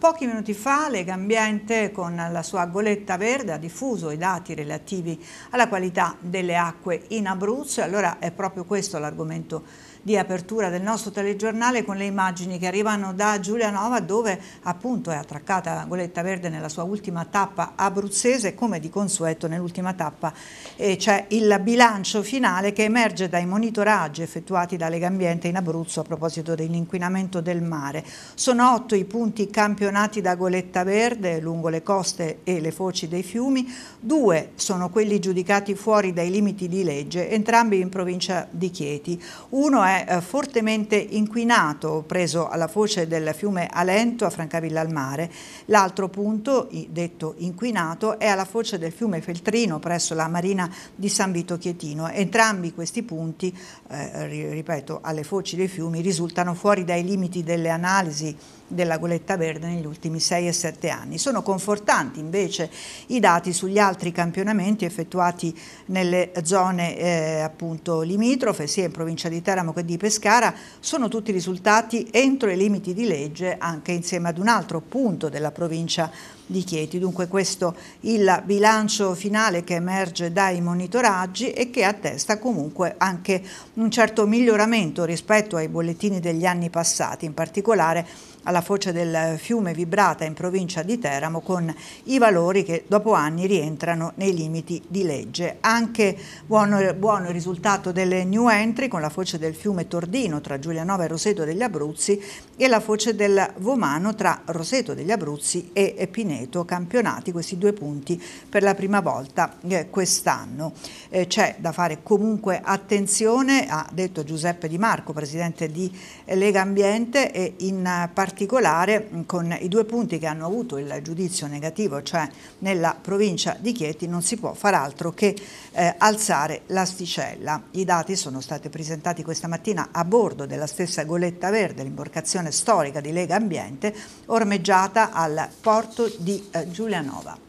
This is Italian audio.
Pochi minuti fa Lega Ambiente con la sua goletta verde ha diffuso i dati relativi alla qualità delle acque in Abruzzo e allora è proprio questo l'argomento di apertura del nostro telegiornale con le immagini che arrivano da Giulianova dove appunto è attraccata la goletta verde nella sua ultima tappa abruzzese come di consueto nell'ultima tappa eh, c'è il bilancio finale che emerge dai monitoraggi effettuati da Lega Ambiente in Abruzzo a proposito dell'inquinamento del mare. Sono otto i punti campionati campionati da goletta verde lungo le coste e le foci dei fiumi, due sono quelli giudicati fuori dai limiti di legge, entrambi in provincia di Chieti. Uno è eh, fortemente inquinato, preso alla foce del fiume Alento a Francavilla al Mare, l'altro punto, detto inquinato, è alla foce del fiume Feltrino presso la marina di San Vito Chietino. Entrambi questi punti, eh, ripeto, alle foci dei fiumi risultano fuori dai limiti delle analisi della goletta verde negli ultimi 6 e 7 anni. Sono confortanti invece i dati sugli altri campionamenti effettuati nelle zone eh, appunto limitrofe, sia in provincia di Teramo che di Pescara, sono tutti risultati entro i limiti di legge anche insieme ad un altro punto della provincia di di Chieti. Dunque questo il bilancio finale che emerge dai monitoraggi e che attesta comunque anche un certo miglioramento rispetto ai bollettini degli anni passati, in particolare alla foce del fiume Vibrata in provincia di Teramo con i valori che dopo anni rientrano nei limiti di legge. Anche buono, buono il risultato delle new entry con la foce del fiume Tordino tra Giulianova e Roseto degli Abruzzi e la foce del Vomano tra Roseto degli Abruzzi e Pineto Veneto, campionati questi due punti per la prima volta eh, quest'anno. Eh, c'è da fare comunque attenzione, ha detto Giuseppe Di Marco, presidente di Lega Ambiente, e in particolare mm, con i due punti che hanno avuto il giudizio negativo, cioè nella provincia di Chieti, non si può far altro che eh, alzare l'asticella. I dati sono stati presentati questa mattina a bordo della stessa goletta verde, l'imborcazione storica di Lega Ambiente, ormeggiata al porto di di eh, Giulianova.